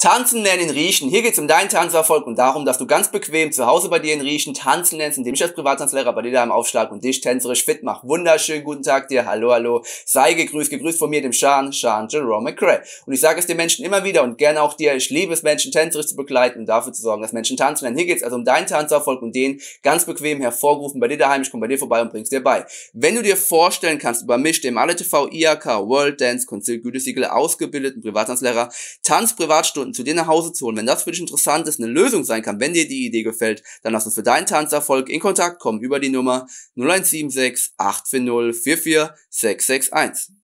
Tanzen lernen in Riechen. Hier geht es um deinen Tanzerfolg und darum, dass du ganz bequem zu Hause bei dir in Riechen tanzen lernst, indem ich als Privattanzlehrer bei dir da im Aufschlag und dich tänzerisch fit mache. Wunderschönen guten Tag dir. Hallo, hallo. Sei gegrüßt, gegrüßt von mir, dem Sean, Sean Jerome McCray. Und ich sage es den Menschen immer wieder und gerne auch dir. Ich liebe es, Menschen tänzerisch zu begleiten und dafür zu sorgen, dass Menschen tanzen lernen. Hier geht es also um deinen Tanzerfolg und den ganz bequem hervorgerufen bei dir daheim. Ich komme bei dir vorbei und bring's dir bei. Wenn du dir vorstellen kannst, über mich, dem Alle TV, IAK, World Dance, Konzil, Gütesiegel ausgebildeten Privattanzlehrer, Tanz Privatstunden Kunden zu dir nach Hause zu holen. Wenn das für dich interessant ist, eine Lösung sein kann, wenn dir die Idee gefällt, dann lass uns für deinen Tanzerfolg in Kontakt kommen über die Nummer 0176 840 44661.